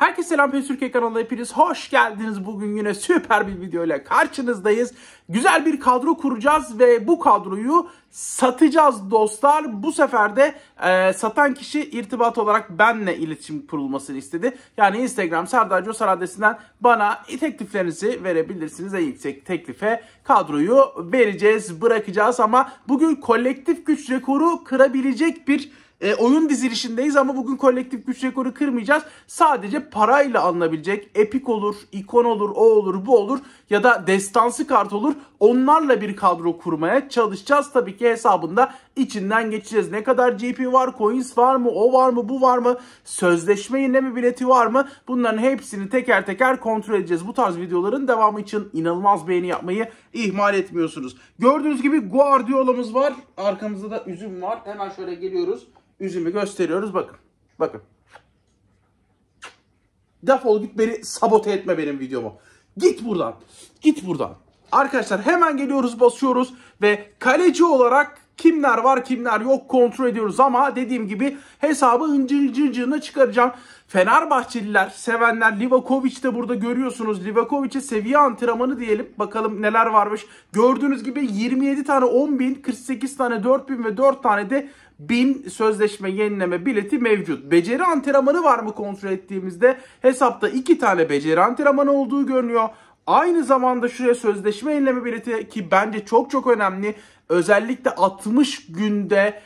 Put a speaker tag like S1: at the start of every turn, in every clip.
S1: Herkese selam Pes Türkiye kanalına hepiniz hoş geldiniz. Bugün yine süper bir video ile karşınızdayız. Güzel bir kadro kuracağız ve bu kadroyu satacağız dostlar. Bu sefer de e, satan kişi irtibat olarak benle iletişim kurulmasını istedi. Yani Instagram Serdar Coser adresinden bana tekliflerinizi verebilirsiniz. En yüksek teklife kadroyu vereceğiz, bırakacağız ama bugün kolektif güç rekoru kırabilecek bir e, oyun dizilişindeyiz ama bugün kolektif güç rekoru kırmayacağız. Sadece parayla alınabilecek epik olur, ikon olur, o olur, bu olur ya da destansı kart olur. Onlarla bir kadro kurmaya çalışacağız. Tabii ki hesabında İçinden geçeceğiz. Ne kadar GP var, coins var mı, o var mı, bu var mı, sözleşme mi bileti var mı? Bunların hepsini teker teker kontrol edeceğiz. Bu tarz videoların devamı için inanılmaz beğeni yapmayı ihmal etmiyorsunuz. Gördüğünüz gibi Guardiola'mız var. Arkamızda da üzüm var. Hemen şöyle geliyoruz. Üzümü gösteriyoruz. Bakın. Bakın. Defol git beni sabote etme benim videomu. Git buradan. Git buradan. Arkadaşlar hemen geliyoruz basıyoruz ve kaleci olarak Kimler var kimler yok kontrol ediyoruz ama dediğim gibi hesabı incir incircığına çıkaracağım. Fenerbahçeliler, sevenler Livakovic de burada görüyorsunuz. Livakovic'e seviye antrenmanı diyelim. Bakalım neler varmış. Gördüğünüz gibi 27 tane 10 bin, 48 tane 4 bin ve 4 tane de 1000 sözleşme yenileme bileti mevcut. Beceri antrenmanı var mı kontrol ettiğimizde hesapta 2 tane beceri antrenmanı olduğu görünüyor. Aynı zamanda şuraya sözleşme yenileme bileti ki bence çok çok önemli özellikle 60 günde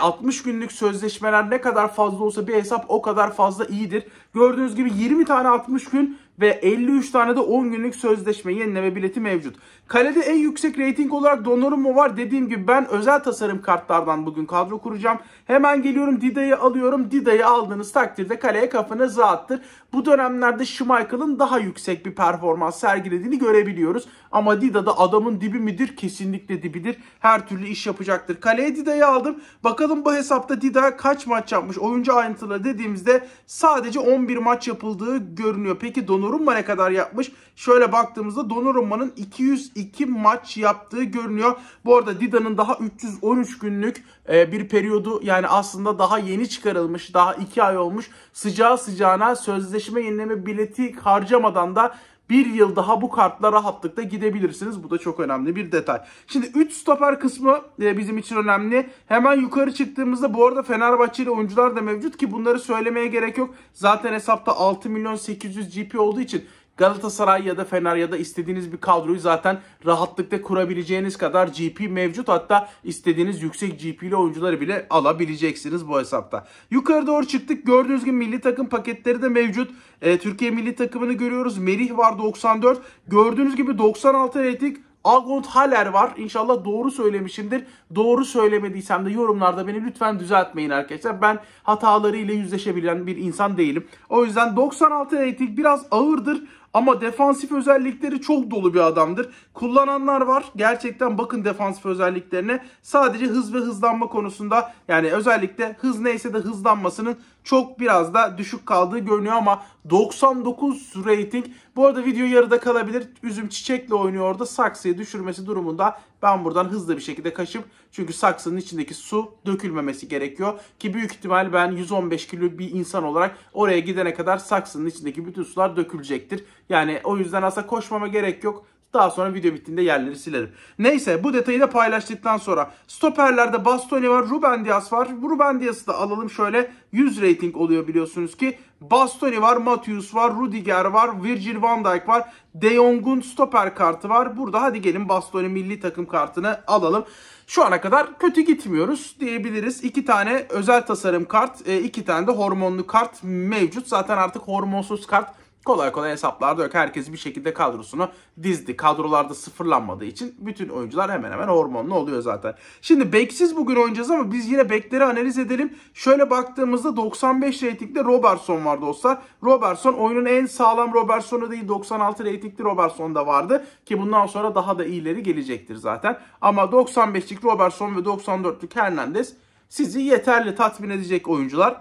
S1: 60 e, günlük sözleşmeler ne kadar fazla olsa bir hesap o kadar fazla iyidir. Gördüğünüz gibi 20 tane 60 gün ve 53 tane de 10 günlük sözleşme yenileme bileti mevcut. Kalede en yüksek reyting olarak Donnarumma var. Dediğim gibi ben özel tasarım kartlardan bugün kadro kuracağım. Hemen geliyorum Dida'yı alıyorum. Dida'yı aldığınız takdirde kaleye kafanız rahattır. Bu dönemlerde Schmeichel'ın daha yüksek bir performans sergilediğini görebiliyoruz. Ama Dida da adamın dibi midir? Kesinlikle dibidir. Her türlü iş yapacaktır. Kaleye Dida'yı aldım. Bakalım bu hesapta Dida kaç maç yapmış? Oyuncu ayrıntıları dediğimizde sadece 10 11 maç yapıldığı görünüyor. Peki Donnarumma ne kadar yapmış? Şöyle baktığımızda Donnarumma'nın 202 maç yaptığı görünüyor. Bu arada Dida'nın daha 313 günlük e, bir periyodu yani aslında daha yeni çıkarılmış. Daha 2 ay olmuş. Sıcağı sıcağına sözleşme yenileme bileti harcamadan da bir yıl daha bu kartla rahatlıkla gidebilirsiniz. Bu da çok önemli bir detay. Şimdi 3 stoper kısmı e, bizim için önemli. Hemen yukarı çıktığımızda bu arada Fenerbahçe'li ile oyuncular da mevcut ki bunları söylemeye gerek yok. Zaten hesapta 6 milyon 800 GP olduğu için Galatasaray ya da Fener ya da istediğiniz bir kadroyu zaten rahatlıkla kurabileceğiniz kadar GP mevcut. Hatta istediğiniz yüksek GP ile oyuncuları bile alabileceksiniz bu hesapta. Yukarı doğru çıktık. Gördüğünüz gibi milli takım paketleri de mevcut. E, Türkiye milli takımını görüyoruz. Merih var 94. Gördüğünüz gibi 96 rating Agont Haller var. İnşallah doğru söylemişimdir. Doğru söylemediysem de yorumlarda beni lütfen düzeltmeyin arkadaşlar. Ben hatalarıyla yüzleşebilen bir insan değilim. O yüzden 96 rating biraz ağırdır ama defansif özellikleri çok dolu bir adamdır. Kullananlar var. Gerçekten bakın defansif özelliklerine. Sadece hız ve hızlanma konusunda yani özellikle hız neyse de hızlanmasının çok biraz da düşük kaldığı görünüyor ama 99 rating. Bu arada video yarıda kalabilir. Üzüm çiçekle oynuyor orada. Saksıyı düşürmesi durumunda ben buradan hızlı bir şekilde kaşıp çünkü saksının içindeki su dökülmemesi gerekiyor. Ki büyük ihtimal ben 115 kilo bir insan olarak oraya gidene kadar saksının içindeki bütün sular dökülecektir. Yani o yüzden aslında koşmama gerek yok. Daha sonra video bittiğinde yerleri silerim. Neyse bu detayı da paylaştıktan sonra stoperlerde Bastoni var, Ruben Dias var. Ruben Dias'ı da alalım şöyle 100 rating oluyor biliyorsunuz ki. Bastoni var, Matius var, Rudiger var, Virgil van Dijk var. De Jong'un stoper kartı var. Burada hadi gelin Bastoni milli takım kartını alalım. Şu ana kadar kötü gitmiyoruz diyebiliriz. İki tane özel tasarım kart, e, iki tane de hormonlu kart mevcut. Zaten artık hormonsuz kart kolay kolay hesaplarda yok. Herkes bir şekilde kadrosunu dizdi. Kadrolarda sıfırlanmadığı için bütün oyuncular hemen hemen hormonlu oluyor zaten. Şimdi beksiz bugün oynayacağız ama biz yine bekleri analiz edelim. Şöyle baktığımızda 95 reytingde Robertson var dostlar. Robertson oyunun en sağlam Robertson'u değil 96 reytingli Robertson da vardı. Ki bundan sonra daha da iyileri gelecektir zaten. Ama 95'lik Robertson ve 94'lük Hernandez sizi yeterli tatmin edecek oyuncular.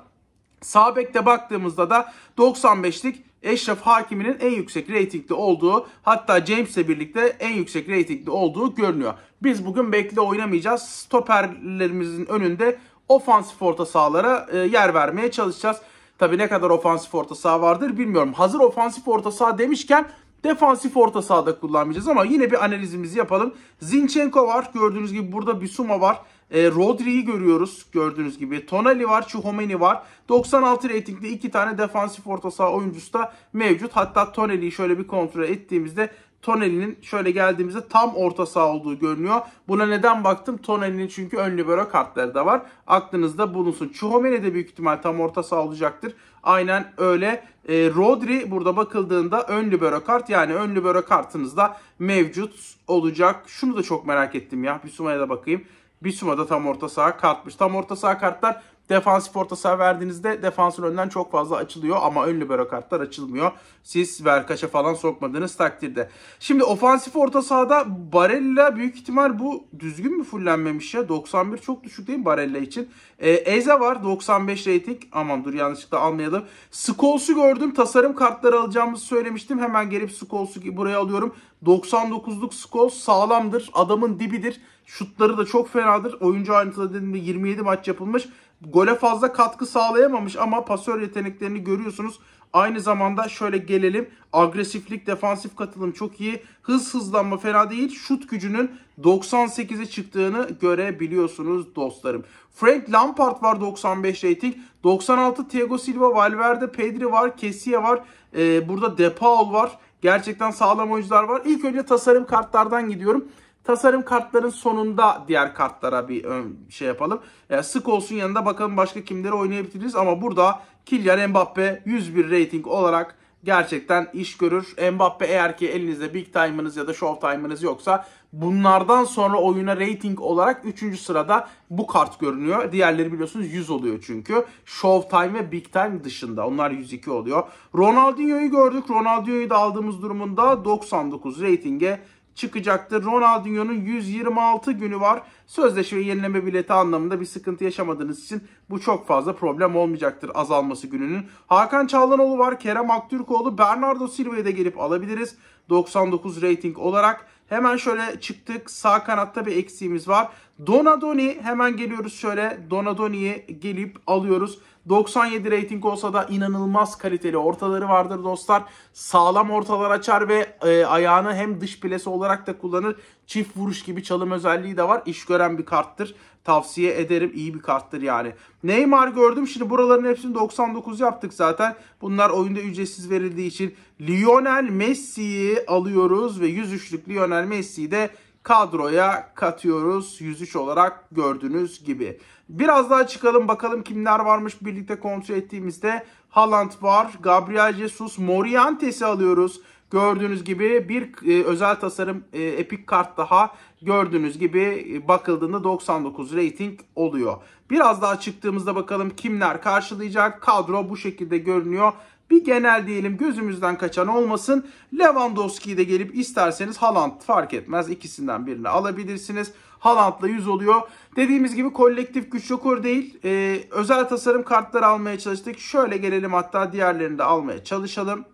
S1: Sağ bekte baktığımızda da 95'lik Eşref Hakimi'nin en yüksek reytingli olduğu hatta James'le birlikte en yüksek reytingli olduğu görünüyor. Biz bugün bekle oynamayacağız. Stoperlerimizin önünde ofansif orta sahalara e, yer vermeye çalışacağız. Tabi ne kadar ofansif orta saha vardır bilmiyorum. Hazır ofansif orta saha demişken defansif orta sahada kullanmayacağız ama yine bir analizimizi yapalım. Zinchenko var. Gördüğünüz gibi burada Bisuma var. E, Rodri'yi görüyoruz gördüğünüz gibi. Tonali var, Chouameni var. 96 reytingde iki tane defansif orta saha oyuncusu da mevcut. Hatta Tonali'yi şöyle bir kontrol ettiğimizde Tonelli'nin şöyle geldiğimizde tam orta saha olduğu görünüyor. Buna neden baktım? Tonelli'nin çünkü ön libero kartları da var. Aklınızda bulunsun. Chouameni de büyük ihtimal tam orta saha olacaktır. Aynen öyle. E, Rodri burada bakıldığında ön libero kart yani ön libero kartınızda mevcut olacak. Şunu da çok merak ettim ya. Bir sumaya da bakayım. Bisuma da tam orta saha kartmış. Tam orta saha kartlar Defansif orta saha verdiğinizde defansın önden çok fazla açılıyor ama ön libero kartlar açılmıyor. Siz Verkaş'a falan sokmadığınız takdirde. Şimdi ofansif orta sahada Barella büyük ihtimal bu düzgün mü fullenmemiş ya? 91 çok düşük değil mi Barella için? E, Eze var 95 rating. Aman dur yanlışlıkla almayalım. Skols'u gördüm. Tasarım kartları alacağımızı söylemiştim. Hemen gelip Skols'u buraya alıyorum. 99'luk Scholes sağlamdır. Adamın dibidir. Şutları da çok fenadır. Oyuncu ayrıntıda dediğimde 27 maç yapılmış. Gole fazla katkı sağlayamamış ama pasör yeteneklerini görüyorsunuz. Aynı zamanda şöyle gelelim. Agresiflik, defansif katılım çok iyi. Hız hızlanma fena değil. Şut gücünün 98'e çıktığını görebiliyorsunuz dostlarım. Frank Lampard var 95 rating. 96 Thiago Silva, Valverde, Pedri var, Kessie var. Ee, burada De var. Gerçekten sağlam oyuncular var. İlk önce tasarım kartlardan gidiyorum. Tasarım kartların sonunda diğer kartlara bir şey yapalım. E, sık olsun yanında bakalım başka kimleri oynayabiliriz. Ama burada Kylian Mbappe 101 rating olarak gerçekten iş görür. Mbappe eğer ki elinizde big time'ınız ya da show time'ınız yoksa bunlardan sonra oyuna rating olarak 3. sırada bu kart görünüyor. Diğerleri biliyorsunuz 100 oluyor çünkü. Show time ve big time dışında. Onlar 102 oluyor. Ronaldinho'yu gördük. Ronaldinho'yu da aldığımız durumunda 99 ratinge çıkacaktır. Ronaldinho'nun 126 günü var. Sözleşme yenileme bileti anlamında bir sıkıntı yaşamadığınız için bu çok fazla problem olmayacaktır azalması gününün. Hakan Çağlanoğlu var, Kerem Aktürkoğlu, Bernardo Silva'yı da gelip alabiliriz. 99 rating olarak. Hemen şöyle çıktık. Sağ kanatta bir eksiğimiz var. Donadoni hemen geliyoruz şöyle. Donadoni'ye gelip alıyoruz. 97 rating olsa da inanılmaz kaliteli ortaları vardır dostlar. Sağlam ortalar açar ve e, ayağını hem dış plesi olarak da kullanır. Çift vuruş gibi çalım özelliği de var. İş gören bir karttır. Tavsiye ederim. İyi bir karttır yani. Neymar gördüm. Şimdi buraların hepsini 99 yaptık zaten. Bunlar oyunda ücretsiz verildiği için. Lionel Messi'yi alıyoruz ve 103'lük Lionel Messi'yi de kadroya katıyoruz 103 olarak gördüğünüz gibi. Biraz daha çıkalım bakalım kimler varmış birlikte kontrol ettiğimizde. Haaland var, Gabriel Jesus, Morientes'i alıyoruz. Gördüğünüz gibi bir e, özel tasarım e, epik kart daha gördüğünüz gibi e, bakıldığında 99 rating oluyor. Biraz daha çıktığımızda bakalım kimler karşılayacak. Kadro bu şekilde görünüyor bir genel diyelim gözümüzden kaçan olmasın. Lewandowski'yi de gelip isterseniz Haaland fark etmez ikisinden birini alabilirsiniz. Haaland'la yüz oluyor. Dediğimiz gibi kolektif güç yokur değil. Ee, özel tasarım kartları almaya çalıştık. Şöyle gelelim hatta diğerlerini de almaya çalışalım.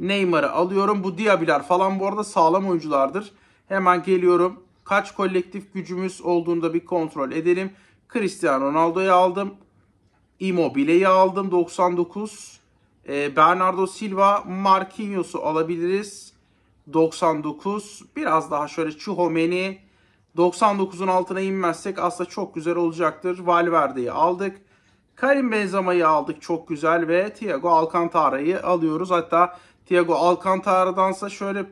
S1: Neymar'ı alıyorum. Bu Diabiler falan bu arada sağlam oyunculardır. Hemen geliyorum. Kaç kolektif gücümüz olduğunda bir kontrol edelim. Cristiano Ronaldo'yu aldım. Immobile'yi aldım 99. E, Bernardo Silva, Marquinhos'u alabiliriz. 99. Biraz daha şöyle Chouameni. 99'un altına inmezsek aslında çok güzel olacaktır. Valverde'yi aldık. Karim Benzema'yı aldık çok güzel ve Thiago Alcantara'yı alıyoruz. Hatta Thiago Alcantara'dansa şöyle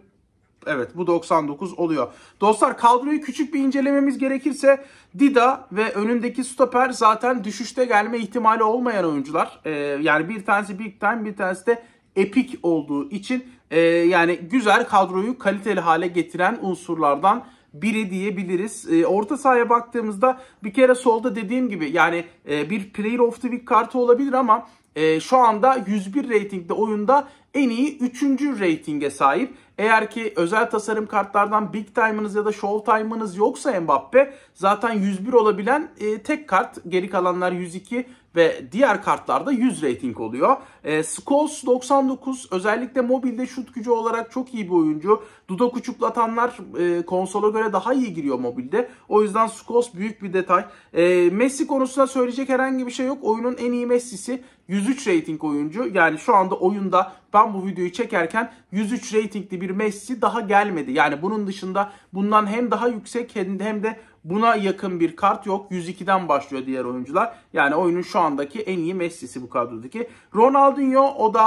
S1: Evet bu 99 oluyor. Dostlar kadroyu küçük bir incelememiz gerekirse Dida ve önündeki stoper zaten düşüşte gelme ihtimali olmayan oyuncular. Ee, yani bir tanesi big time bir tanesi de epic olduğu için e, yani güzel kadroyu kaliteli hale getiren unsurlardan biri diyebiliriz. E, orta sahaya baktığımızda bir kere solda dediğim gibi yani e, bir player of the week kartı olabilir ama e, şu anda 101 reytingde oyunda en iyi 3. reytinge sahip. Eğer ki özel tasarım kartlardan big time'ınız ya da show time'ınız yoksa Mbappe zaten 101 olabilen e, tek kart. Geri kalanlar 102, ve diğer kartlarda 100 rating oluyor. E, Scholes 99 özellikle mobilde şut gücü olarak çok iyi bir oyuncu. Dudak uçuklatanlar e, konsola göre daha iyi giriyor mobilde. O yüzden Scholes büyük bir detay. E, Messi konusunda söyleyecek herhangi bir şey yok. Oyunun en iyi Messi'si 103 rating oyuncu. Yani şu anda oyunda ben bu videoyu çekerken 103 ratingli bir Messi daha gelmedi. Yani bunun dışında bundan hem daha yüksek hem de Buna yakın bir kart yok. 102'den başlıyor diğer oyuncular. Yani oyunun şu andaki en iyi Messi'si bu kadrodaki. Ronaldinho o da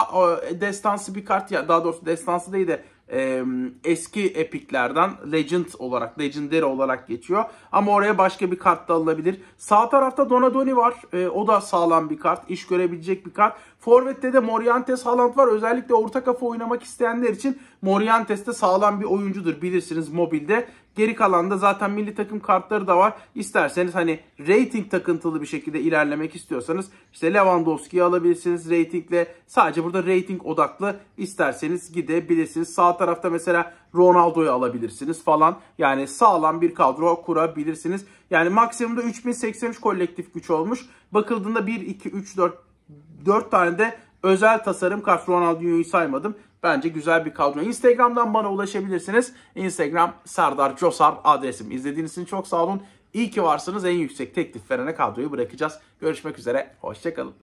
S1: e, destansı bir kart ya daha doğrusu destansı değil de e, eski epiklerden legend olarak, legendary olarak geçiyor. Ama oraya başka bir kart da alabilir Sağ tarafta Donadoni var. E, o da sağlam bir kart. iş görebilecek bir kart. Forvet'te de Morientes Haaland var. Özellikle orta kafa oynamak isteyenler için Morientes de sağlam bir oyuncudur. Bilirsiniz mobilde Geri kalan da zaten milli takım kartları da var. İsterseniz hani rating takıntılı bir şekilde ilerlemek istiyorsanız işte Lewandowski'yi alabilirsiniz ratingle. Sadece burada rating odaklı isterseniz gidebilirsiniz. Sağ tarafta mesela Ronaldo'yu alabilirsiniz falan. Yani sağlam bir kadro kurabilirsiniz. Yani maksimumda 3083 kolektif güç olmuş. Bakıldığında 1, 2, 3, 4, 4 tane de özel tasarım kart Ronaldo'yu saymadım. Bence güzel bir kadro. Instagram'dan bana ulaşabilirsiniz. Instagram Serdar Cosar adresim. İzlediğiniz için çok sağ olun. İyi ki varsınız. En yüksek teklif verene kadroyu bırakacağız. Görüşmek üzere. Hoşçakalın.